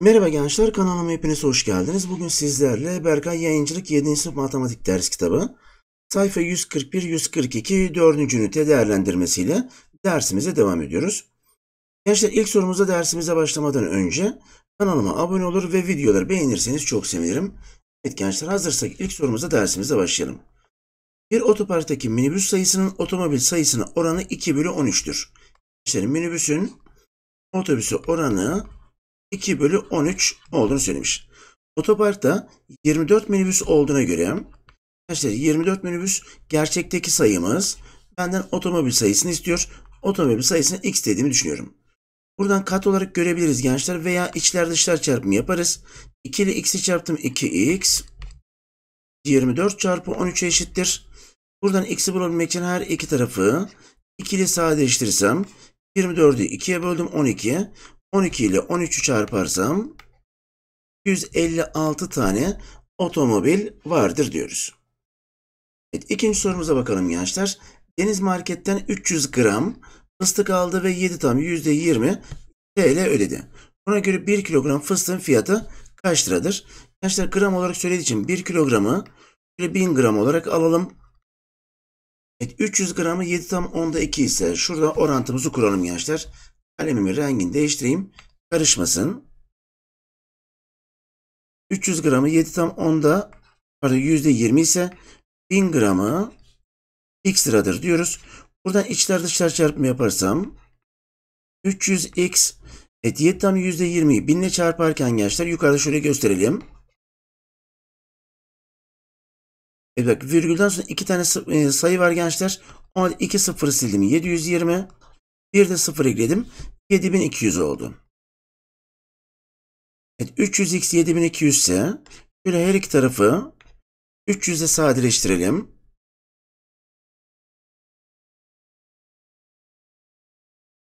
Merhaba gençler kanalıma hepiniz hoş geldiniz. Bugün sizlerle Berkay Yayıncılık 7. sınıf matematik ders kitabı sayfa 141-142 4. ünite değerlendirmesiyle dersimize devam ediyoruz. Gençler ilk sorumuzda dersimize başlamadan önce kanalıma abone olur ve videoları beğenirseniz çok sevinirim. Evet gençler hazırsak ilk sorumuza dersimize başlayalım. Bir otoparktaki minibüs sayısının otomobil sayısına oranı 2 bölü 13'tür. İşte minibüsün otobüsü oranı 2 bölü 13 olduğunu söylemiş. Otoparkta 24 minibüs olduğuna göre arkadaşlar 24 minibüs gerçekteki sayımız benden otomobil sayısını istiyor. Otomobil sayısını x dediğimi düşünüyorum. Buradan kat olarak görebiliriz gençler veya içler dışlar çarpımı yaparız. 2 ile x'i çarptım 2x 24 çarpı 13'e eşittir. Buradan eksi bulabilmek için her iki tarafı ikili sadeleştirirsem 24'ü 2'ye böldüm 12. 12 ile 13'ü çarparsam 156 tane otomobil vardır diyoruz. Evet, ikinci sorumuza bakalım gençler. Deniz Market'ten 300 gram fıstık aldı ve 7 tam %20 TL ödedi. Buna göre 1 kilogram fıstığın fiyatı kaç liradır? Gençler gram olarak söylediği için 1 kilogramı 1000 gram olarak alalım. Evet, 300 gramı 7 tam 10'da 2 ise şurada orantımızı kuralım gençler. Kalemimin rengini değiştireyim. Karışmasın. 300 gramı 7 tam 10'da pardon %20 ise 1000 gramı x liradır diyoruz. Buradan içler dışlar çarpımı yaparsam 300x et 7 tam %20'yi 1000 ile çarparken gençler yukarıda şöyle gösterelim. E, bir dakika, virgülden sonra iki tane e, sayı var gençler. O halde iki sıfırı sildim 720. Bir de sıfır ekledim. 7200 oldu. Evet, 300x 7200 ise şöyle her iki tarafı 300'e sadeleştirelim.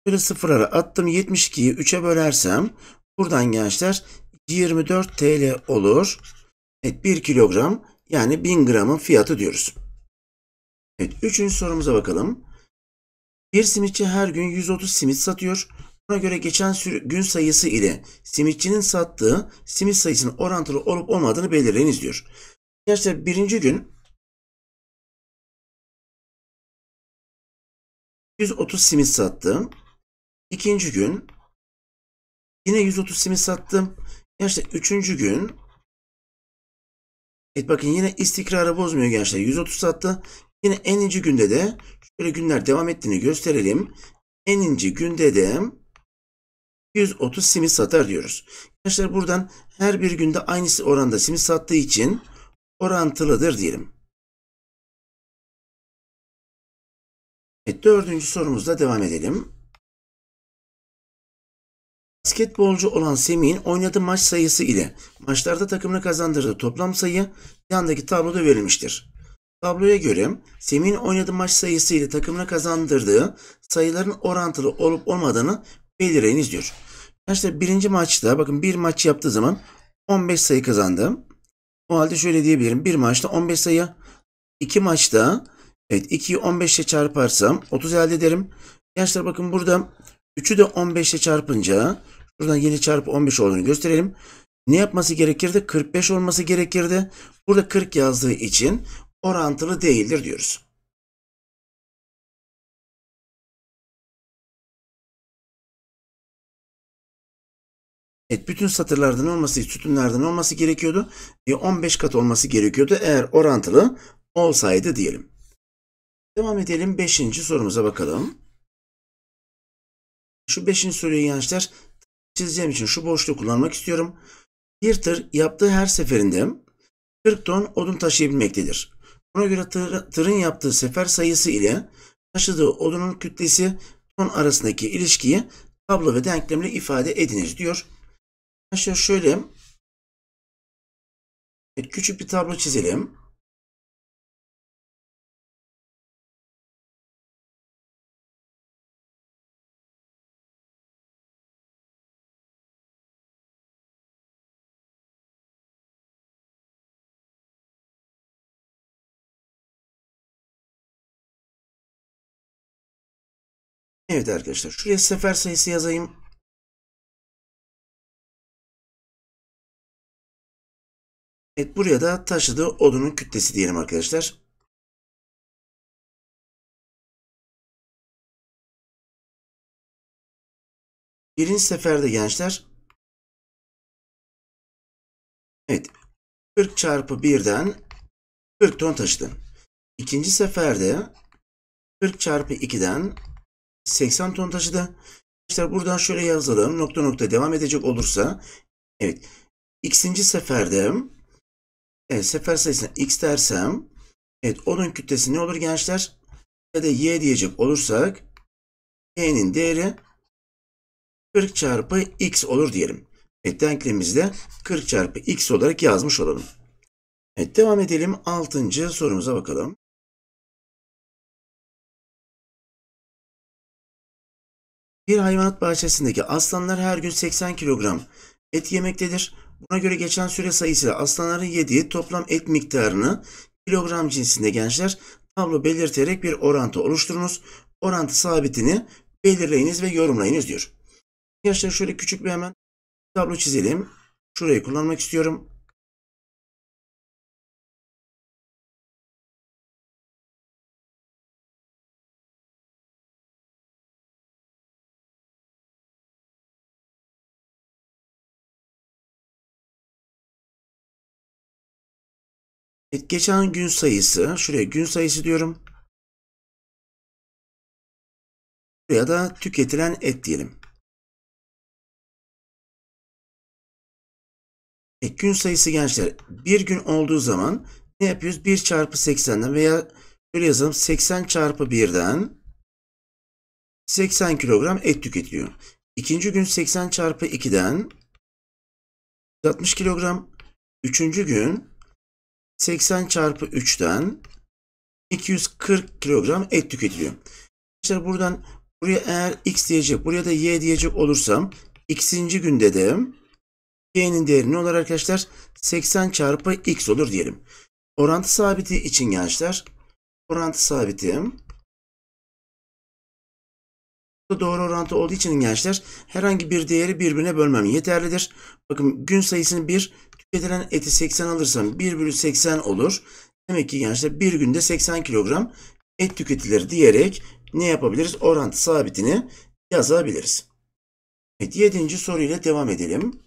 Şöyle sıfır ara attım. 72'yi 3'e bölersem buradan gençler 24 TL olur. Evet 1 kilogram yani 1000 gramın fiyatı diyoruz. Evet, üçüncü sorumuza bakalım. Bir simitçi her gün 130 simit satıyor. Buna göre geçen gün sayısı ile simitçinin sattığı simit sayısının orantılı olup olmadığını belirleyiniz diyor. Arkadaşlar birinci gün 130 simit sattım. İkinci gün yine 130 simit sattım. Arkadaşlar üçüncü gün Evet bakın yine istikrarı bozmuyor gençler. 130 sattı. Yine en ince günde de şöyle günler devam ettiğini gösterelim. En ince günde de 130 simit satar diyoruz. Gençler buradan her bir günde aynı oranda simit sattığı için orantılıdır diyelim. Evet, dördüncü sorumuzla devam edelim. Basketbolcu olan Semih'in oynadığı maç sayısı ile maçlarda takımını kazandırdığı toplam sayı yandaki tabloda verilmiştir. Tabloya göre Semih'in oynadığı maç sayısı ile takımına kazandırdığı sayıların orantılı olup olmadığını belirleyiniz diyor. Arkadaşlar birinci maçta bakın bir maç yaptığı zaman 15 sayı kazandı. O halde şöyle diyebilirim. Bir maçta 15 sayı. iki maçta evet 2'yi 15 çarparsam 30 elde ederim. Gençler bakın burada 3'ü de 15 çarpınca Şuradan 7 çarpı 15 olduğunu gösterelim. Ne yapması gerekirdi? 45 olması gerekirdi. Burada 40 yazdığı için orantılı değildir diyoruz. Evet, bütün satırlardan olması, sütunlardan olması gerekiyordu. E, 15 kat olması gerekiyordu eğer orantılı olsaydı diyelim. Devam edelim 5. sorumuza bakalım. Şu 5. soruyu gençler çizeceğim için şu boşluğu kullanmak istiyorum. Bir tır yaptığı her seferinde 40 ton odun taşıyabilmektedir. Buna göre tır, tırın yaptığı sefer sayısı ile taşıdığı odunun kütlesi ton arasındaki ilişkiyi tablo ve denklemle ifade ediniz diyor. Arkadaşlar şöyle küçük bir tablo çizelim. Evet arkadaşlar şuraya sefer sayısı yazayım. Evet buraya da taşıdığı odunun kütlesi diyelim arkadaşlar. Birinci seferde gençler. Evet. 40 çarpı 1'den 40 ton taşıdı. İkinci seferde 40 çarpı 2'den 80 ton taşıdı. İşte buradan şöyle yazalım. Nokta nokta devam edecek olursa evet. X'inci seferde evet, sefer sayısına X dersem evet onun kütlesi ne olur gençler? Ya da Y diyecek olursak Y'nin değeri 40 çarpı X olur diyelim. Evet denklemimizde 40 çarpı X olarak yazmış olalım. Evet devam edelim. 6. sorumuza bakalım. Bir hayvanat bahçesindeki aslanlar her gün 80 kilogram et yemektedir. Buna göre geçen süre sayısıyla aslanların yediği toplam et miktarını kilogram cinsinde gençler tablo belirterek bir orantı oluşturunuz. Orantı sabitini belirleyiniz ve yorumlayınız diyor. Gençler şöyle küçük bir hemen tablo çizelim. Şurayı kullanmak istiyorum. geçen gün sayısı. Şuraya gün sayısı diyorum. Buraya da tüketilen et diyelim. E, gün sayısı gençler bir gün olduğu zaman ne yapıyoruz? 1 çarpı 80'den veya şöyle yazalım 80 çarpı 1'den 80 kilogram et tüketiliyor. İkinci gün 80 çarpı 2'den 60 kilogram. Üçüncü gün 80 çarpı 3'ten 240 kilogram et tüketiliyor. Arkadaşlar buradan buraya eğer x diyecek, buraya da y diyecek olursam x'inci günde de y'nin değeri ne olur arkadaşlar? 80 çarpı x olur diyelim. Orantı sabiti için gençler orantı sabiti doğru orantı olduğu için gençler herhangi bir değeri birbirine bölmem yeterlidir. Bakın gün sayısını 1, tüketilen eti 80 alırsam 1 bölü 80 olur. Demek ki gençler bir günde 80 kilogram et tüketilir diyerek ne yapabiliriz? Orantı sabitini yazabiliriz. Evet, yedinci soruyla devam edelim.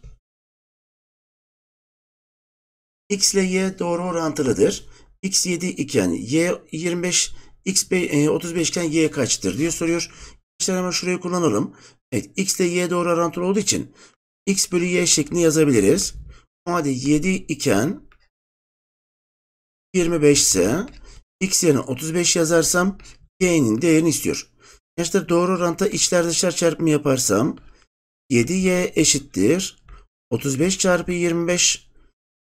X ile Y doğru orantılıdır. X 7 iken Y 25, X 35 e, iken Y kaçtır diye soruyor. Gençler hemen şurayı kullanalım. Evet, X ile Y doğru orantılı olduğu için X bölü Y şeklini yazabiliriz. Madde 7 iken 25 ise x yerine 35 yazarsam y'nin değerini istiyor. Gençler doğru oranta içler dışlar çarpımı yaparsam 7y eşittir 35 çarpı 25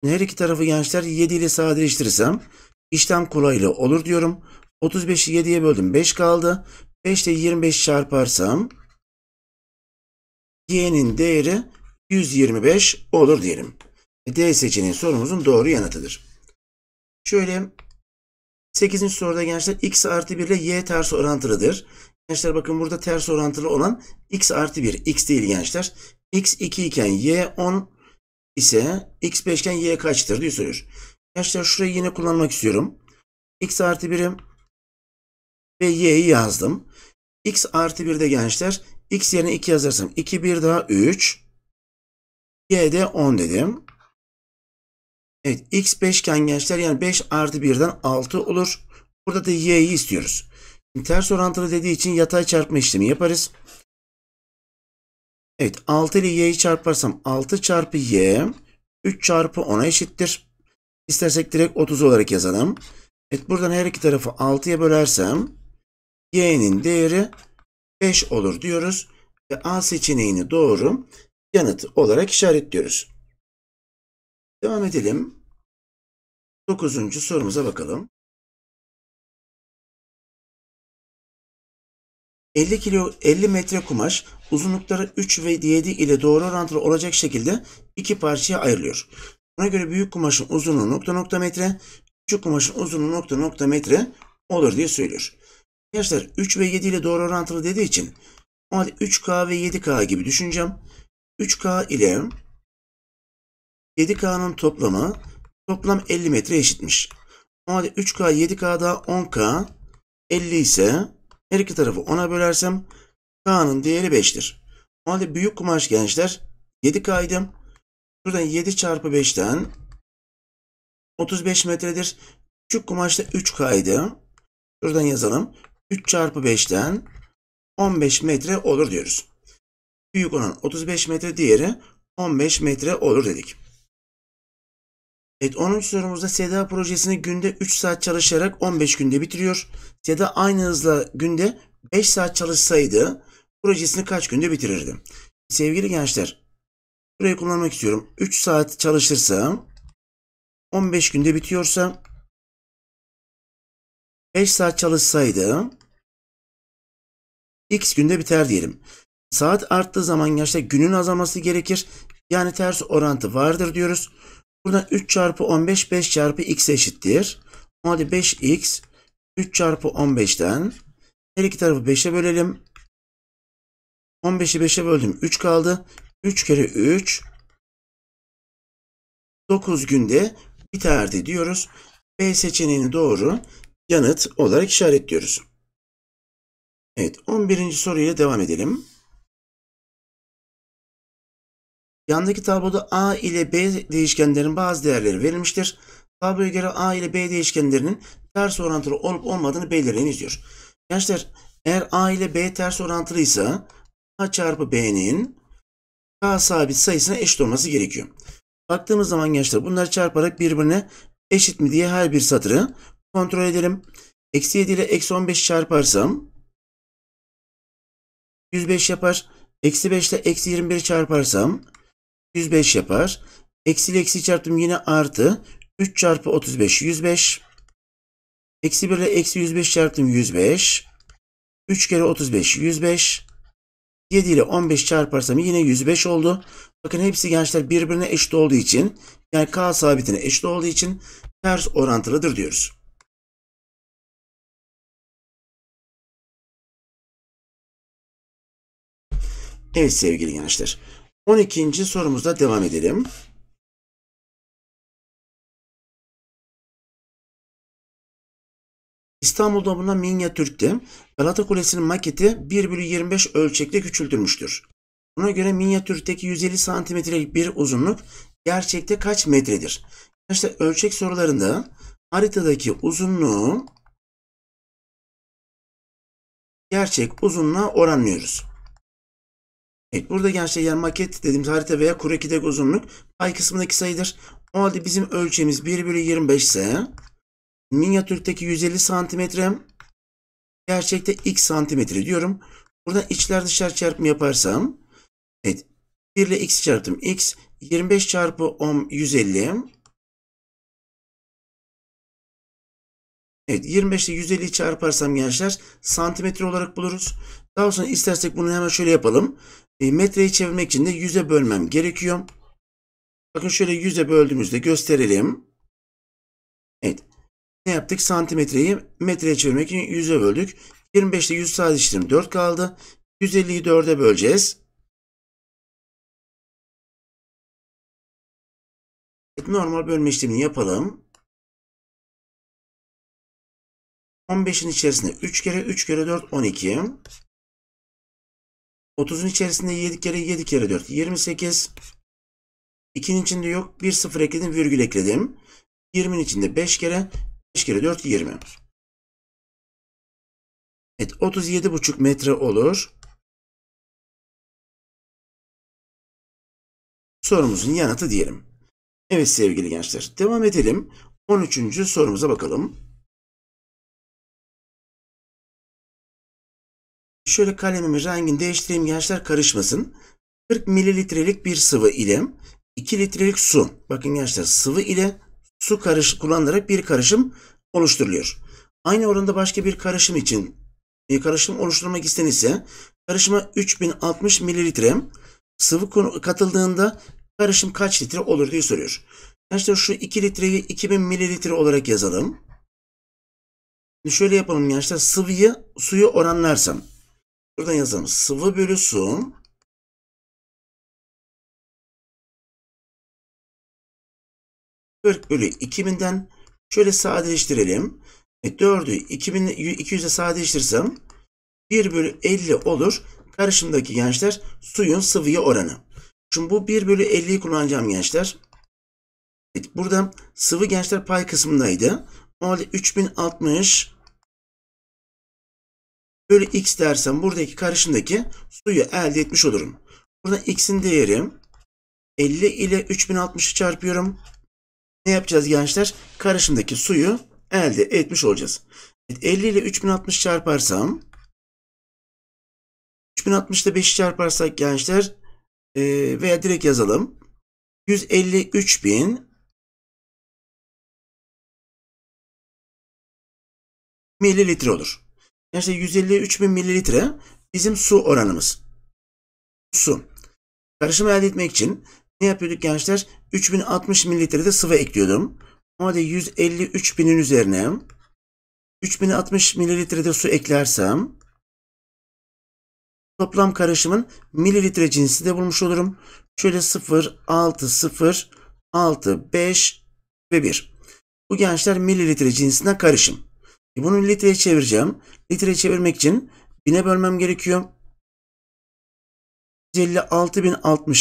her iki tarafı gençler 7 ile sadeleştirirsem işlem kolaylı olur diyorum. 35'i 7'ye böldüm 5 kaldı. 5 ile 25 çarparsam y'nin değeri 125 olur diyelim. E, D seçeneği sorumuzun doğru yanıtıdır. Şöyle 8. soruda gençler x artı 1 ile y ters orantılıdır. Gençler bakın burada ters orantılı olan x artı 1. x değil gençler. x 2 iken y 10 ise x 5 iken y kaçtır diye soruyor. Gençler şurayı yine kullanmak istiyorum. x artı 1'im ve y'yi yazdım. x artı 1'de gençler x yerine 2 yazarsam 2 1 daha 3 y de 10 dedim. Evet x 5 iken gençler yani 5 artı 1'den 6 olur. Burada da y'yi istiyoruz. Şimdi ters orantılı dediği için yatay çarpma işlemi yaparız. Evet 6 ile y'yi çarparsam 6 çarpı y 3 çarpı 10'a eşittir. İstersek direkt 30 olarak yazalım. Evet buradan her iki tarafı 6'ya bölersem y'nin değeri 5 olur diyoruz. Ve A seçeneğini doğru yanıt olarak işaretliyoruz. Devam edelim. Dokuzuncu sorumuza bakalım. 50 kilo 50 metre kumaş uzunlukları 3 ve 7 ile doğru orantılı olacak şekilde iki parçaya ayrılıyor. Buna göre büyük kumaşın uzunluğu nokta nokta metre, küçük kumaşın uzunluğu nokta nokta metre olur diye söylüyor. Arkadaşlar 3 ve 7 ile doğru orantılı dediği için o halde 3K ve 7K gibi düşüneceğim. 3K ile 7K'nın toplamı toplam 50 metre eşitmiş. O halde 3K 7K daha 10K 50 ise her iki tarafı 10'a bölersem K'nın değeri 5'tir. O halde büyük kumaş gençler 7K idim. Şuradan 7 çarpı 5'ten 35 metredir. Küçük kumaşta 3K idi. Şuradan yazalım. 3 çarpı 5'ten 15 metre olur diyoruz. Büyük olan 35 metre diğeri 15 metre olur dedik. Evet 10. sorumuzda Seda projesini günde 3 saat çalışarak 15 günde bitiriyor. Seda aynı hızla günde 5 saat çalışsaydı projesini kaç günde bitirirdi? Sevgili gençler burayı kullanmak istiyorum. 3 saat çalışırsa 15 günde bitiyorsa 5 saat çalışsaydı x günde biter diyelim. Saat arttığı zaman gençler günün azalması gerekir. Yani ters orantı vardır diyoruz. Buradan 3 çarpı 15 5 çarpı x eşittir. Hadi 5x 3 çarpı 15'ten her iki tarafı 5'e bölelim. 15'i 5'e böldüm. 3 kaldı. 3 kere 3 9 günde biterdi diyoruz. B seçeneğini doğru yanıt olarak işaretliyoruz. Evet 11. soruyla devam edelim. Yandaki tabloda A ile B değişkenlerin bazı değerleri verilmiştir. Tabloya göre A ile B değişkenlerinin ters orantılı olup olmadığını belirleyiniz diyor. Gençler eğer A ile B ters orantılıysa A çarpı B'nin K sabit sayısına eşit olması gerekiyor. Baktığımız zaman gençler bunları çarparak birbirine eşit mi diye her bir satırı kontrol edelim. Eksi 7 ile eksi 15 çarparsam 105 yapar. Eksi 5 ile eksi 21 çarparsam 105 yapar. Eksi eksi çarptım yine artı. 3 çarpı 35 105. Eksi 1 ile eksi 105 çarptım 105. 3 kere 35 105. 7 ile 15 çarparsam yine 105 oldu. Bakın hepsi gençler birbirine eşit olduğu için yani k sabitine eşit olduğu için ters orantılıdır diyoruz. Evet sevgili gençler. 12. sorumuzda devam edelim. İstanbul'da bulunan Minyatürk'te Galata Kulesi'nin maketi 1 bölü 25 ölçekte küçültülmüştür. Buna göre Minyatürk'teki 150 santimetrelik bir uzunluk gerçekte kaç metredir? İşte ölçek sorularında haritadaki uzunluğu gerçek uzunluğa oranlıyoruz. Evet, burada gençler yer maket dediğimiz harita veya kurekidek uzunluk pay kısmındaki sayıdır. O halde bizim ölçeğimiz 1 bölü 25 ise minyatürkteki 150 santimetre gerçekte x santimetre diyorum. Burada içler dışlar çarpımı yaparsam evet 1 ile x çarptım. x 25 çarpı 10 150 Evet 25 ile 150'yi çarparsam gençler santimetre olarak buluruz. Daha sonra istersek bunu hemen şöyle yapalım. E, metreyi çevirmek için de 100'e bölmem gerekiyor. Bakın şöyle 100'e böldüğümüzde gösterelim. Evet. Ne yaptık? Santimetreyi metreye çevirmek için 100'e böldük. 25 ile 100 sadeleştirdim. 4 kaldı. 150'yi 4'e böleceğiz. Evet, normal bölme işlemini yapalım. 15'in içerisinde 3 kere 3 kere 4 12. 30'un içerisinde 7 kere 7 kere 4. 28. 2'nin içinde yok. 1 0 ekledim virgül ekledim. 20'nin içinde 5 kere 5 kere 4 20. Evet 37,5 metre olur. Sorumuzun yanıtı diyelim. Evet sevgili gençler devam edelim. 13. sorumuza bakalım. Şöyle kalemimin rengini değiştireyim gençler karışmasın. 40 mililitrelik bir sıvı ile 2 litrelik su. Bakın gençler sıvı ile su karış kullanılarak bir karışım oluşturuluyor. Aynı oranda başka bir karışım için bir karışım oluşturmak istenirse karışıma 3060 mililitre sıvı katıldığında karışım kaç litre olur diye soruyor. Gençler şu 2 litreyi 2000 mililitre olarak yazalım. Şöyle yapalım gençler sıvıyı suyu oranlarsam Buradan yazalım. Sıvı bölü su bölü 2000'den şöyle sadeleştirelim. 4'ü 2000, 200'e sadeleştirsem 1 bölü 50 olur. Karışımdaki gençler suyun sıvıya oranı. Şimdi bu 1 bölü 50'yi kullanacağım gençler. Evet, burada sıvı gençler pay kısmındaydı. O halde 3060 bölü x dersem buradaki karışımdaki suyu elde etmiş olurum. Burada x'in değeri 50 ile 3060'ı çarpıyorum. Ne yapacağız gençler? Karışımdaki suyu elde etmiş olacağız. 50 ile 3060 çarparsam 3060 ile 5'i çarparsak gençler e, veya direkt yazalım. 153.000 mililitre olur. Yani 153 bin mililitre bizim su oranımız. Su. Karışımı elde etmek için ne yapıyorduk gençler? 3060 mililitre de sıvı ekliyordum. O halde 153 binin üzerine 3060 mililitre de su eklersem toplam karışımın mililitre cinsi de bulmuş olurum. Şöyle 0, 6, 0, 6, 5 ve 1. Bu gençler mililitre cinsinden karışım. E bunu litreye çevireceğim. Litreye çevirmek için 1000'e bölmem gerekiyor. 156.060'ı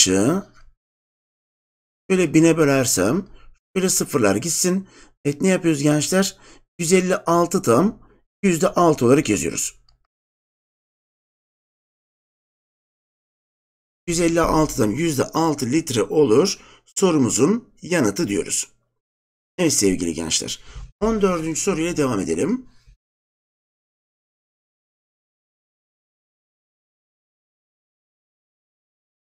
şöyle 1000'e bölersem şöyle sıfırlar gitsin. Evet ne yapıyoruz gençler? 156 tam %6 olarak yazıyoruz. 156'dan %6 litre olur sorumuzun yanıtı diyoruz. Evet sevgili gençler 14. soruyla devam edelim.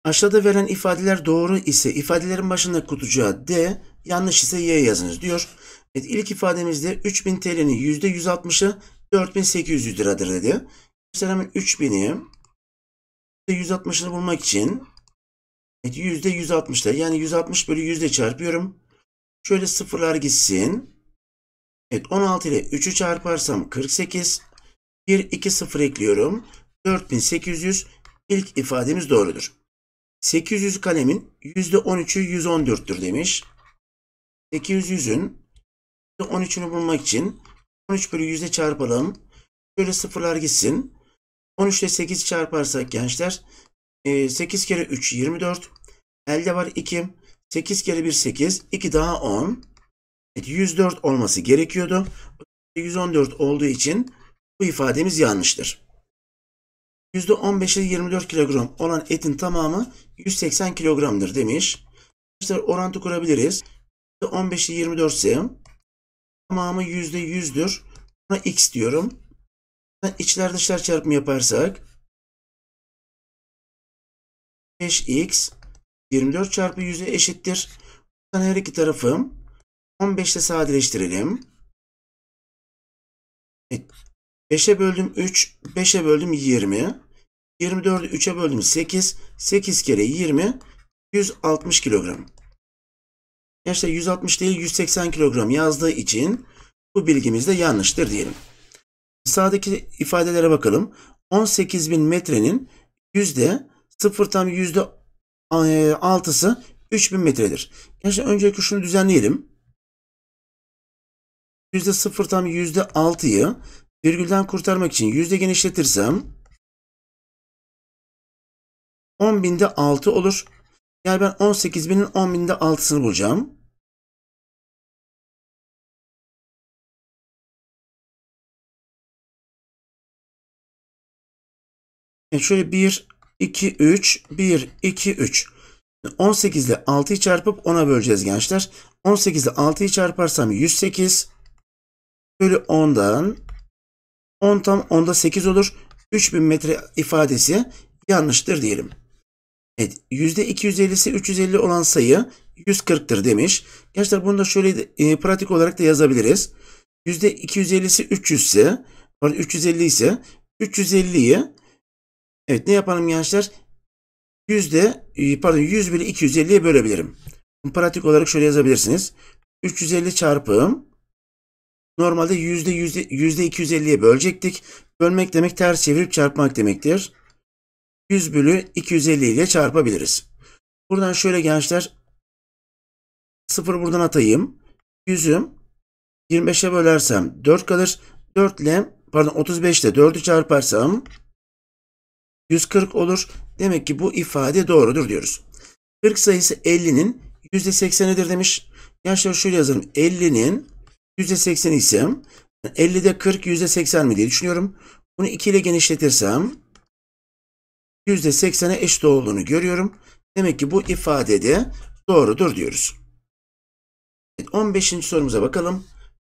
Aşağıda verilen ifadeler doğru ise ifadelerin başında kutucuğa D, yanlış ise Y yazınız diyor. Evet, ilk ifademizde 3000 TL'nin %160'ı 4800 liradır dedi. Mesela hemen 3000'i %160'ını bulmak için evet, %160'la yani 160 bölü yüzde çarpıyorum. Şöyle sıfırlar gitsin. Evet 16 ile 3'ü çarparsam 48. 1, 2 0 ekliyorum. 4800 ilk ifademiz doğrudur. 800 kalemin %13'ü 114'tür demiş. 800'ün %13'ünü bulmak için 13 bölü 100'e çarpalım. Şöyle sıfırlar gitsin. 13 ile 8 çarparsak gençler 8 e, kere 3 24. Elde var 2. 8 kere 1 8. 2 daha 10. 104 olması gerekiyordu. 114 olduğu için bu ifademiz yanlıştır. %15 ile 24 kilogram olan etin tamamı 180 kilogramdır demiş. İşte orantı kurabiliriz. 15 ile 24 ise tamamı %100'dür. Buna x diyorum. İçler dışlar çarpımı yaparsak 5x 24 çarpı 100'e eşittir. Buradan her iki tarafım 15'te sadeleştirelim. Evet. 5'e böldüm 3, 5'e böldüm 20. 24'ü 3'e böldüm 8. 8 kere 20, 160 kilogram. Gençler 160 değil 180 kilogram yazdığı için bu bilgimiz de yanlıştır diyelim. Sağdaki ifadelere bakalım. 18.000 metrenin yüzde sıfır tam yüzde e, altısı 3000 metredir. Gençler öncelikle şunu düzenleyelim. %0 tam %6'yı virgülden kurtarmak için yüzde genişletirsem 10.000'de 6 olur. Yani ben 18.000'in 10.000'de 6'sını bulacağım. Yani e şöyle 1, 2, 3, 1, 2, 3. 18 ile 6'yı çarpıp 10'a böleceğiz gençler. 18 ile 6'yı çarparsam 108 bölü 10'dan 10 tam 10'da 8 olur. 3000 metre ifadesi yanlıştır diyelim. Evet %250'si 350 olan sayı 140'tır demiş. Gençler bunu da şöyle e, pratik olarak da yazabiliriz. %250'si 300 ise pardon 350 ise 350'yi evet ne yapalım gençler? Yüzde e, pardon 100 bölü 250'ye bölebilirim. Pratik olarak şöyle yazabilirsiniz. 350 çarpım Normalde yüzde, yüzde, yüzde %250'ye bölecektik. Bölmek demek ters çevirip çarpmak demektir. 100 bölü 250 ile çarpabiliriz. Buradan şöyle gençler 0 buradan atayım. 100'üm 25'e bölersem 4 kalır. 4 ile pardon 35 ile 4'ü çarparsam 140 olur. Demek ki bu ifade doğrudur diyoruz. 40 sayısı 50'nin %80'idir demiş. Gençler şöyle yazalım. 50'nin %80 ise 50'de 40 %80 mi diye düşünüyorum. Bunu 2 ile genişletirsem %80'e eşit olduğunu görüyorum. Demek ki bu ifade de doğrudur diyoruz. 15. sorumuza bakalım.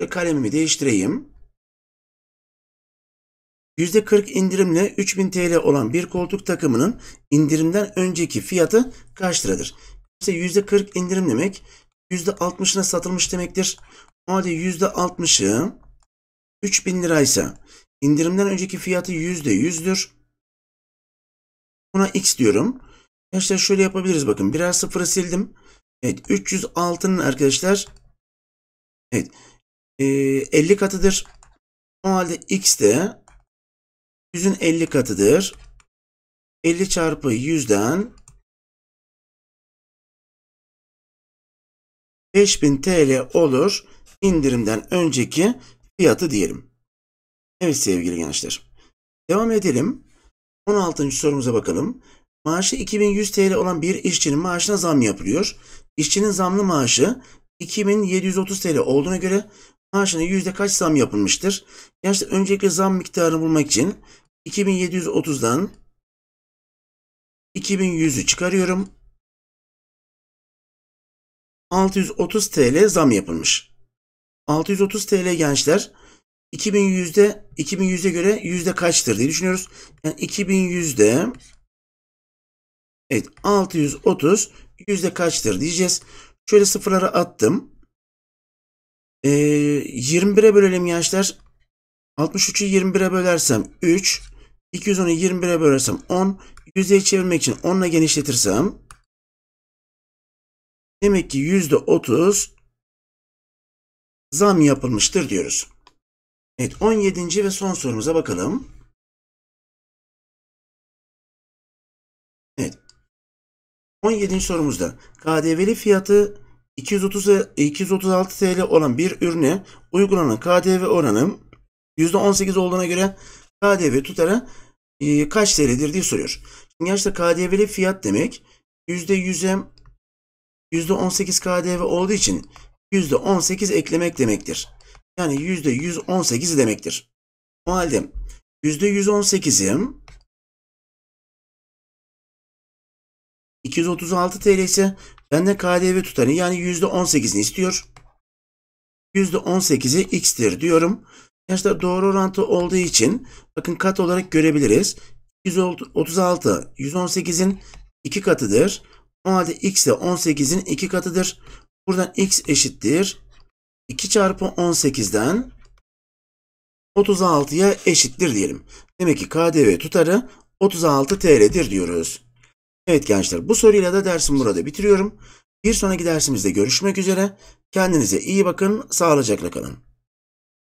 Kalemimi değiştireyim. %40 indirimle 3000 TL olan bir koltuk takımının indirimden önceki fiyatı kaç liradır? İşte %40 indirim demek %60'ına satılmış demektir. Hadi %60'ı 3000 liraysa indirimden önceki fiyatı %100'dür. Buna X diyorum. Arkadaşlar şöyle yapabiliriz bakın. Birer sıfırı sildim. Evet 306'nın arkadaşlar evet e, 50 katıdır. O halde X de 100'ün 50 katıdır. 50 çarpı 100'den 5000 TL olur indirimden önceki fiyatı diyelim. Evet sevgili gençler. Devam edelim. 16. sorumuza bakalım. Maaşı 2100 TL olan bir işçinin maaşına zam yapılıyor. İşçinin zamlı maaşı 2730 TL olduğuna göre maaşına yüzde kaç zam yapılmıştır? Gençler öncelikle zam miktarını bulmak için 2730'dan 2100'ü çıkarıyorum. 630 TL zam yapılmış. 630 TL gençler 2100'de 2100'e göre yüzde kaçtır diye düşünüyoruz. Yani 2100'de evet 630 yüzde kaçtır diyeceğiz. Şöyle sıfırları attım. Ee, 21'e bölelim gençler. 63'ü 21'e bölersem 3. 210'u 21'e bölersem 10. Yüzdeye çevirmek için 10'la genişletirsem. Demek ki yüzde 30 zam yapılmıştır diyoruz. Evet 17. ve son sorumuza bakalım. Evet. 17. sorumuzda KDV'li fiyatı 230, 236 TL olan bir ürüne uygulanan KDV oranı %18 olduğuna göre KDV tutarı e, kaç TL'dir diye soruyor. Şimdi gerçekten KDV'li fiyat demek %100'e %18 KDV olduğu için %18 eklemek demektir. Yani %118 demektir. O halde %118'i 236 TL ise bende KDV tutarı yani %18'ini istiyor. %18'i x'tir diyorum. Arkadaşlar doğru orantı olduğu için bakın kat olarak görebiliriz. 136 118'in 2 katıdır. O halde x de 18'in 2 katıdır. Buradan x eşittir. 2 çarpı 18'den 36'ya eşittir diyelim. Demek ki KDV tutarı 36 TL'dir diyoruz. Evet gençler bu soruyla da dersim burada bitiriyorum. Bir sonraki dersimizde görüşmek üzere. Kendinize iyi bakın, sağlıcakla kalın.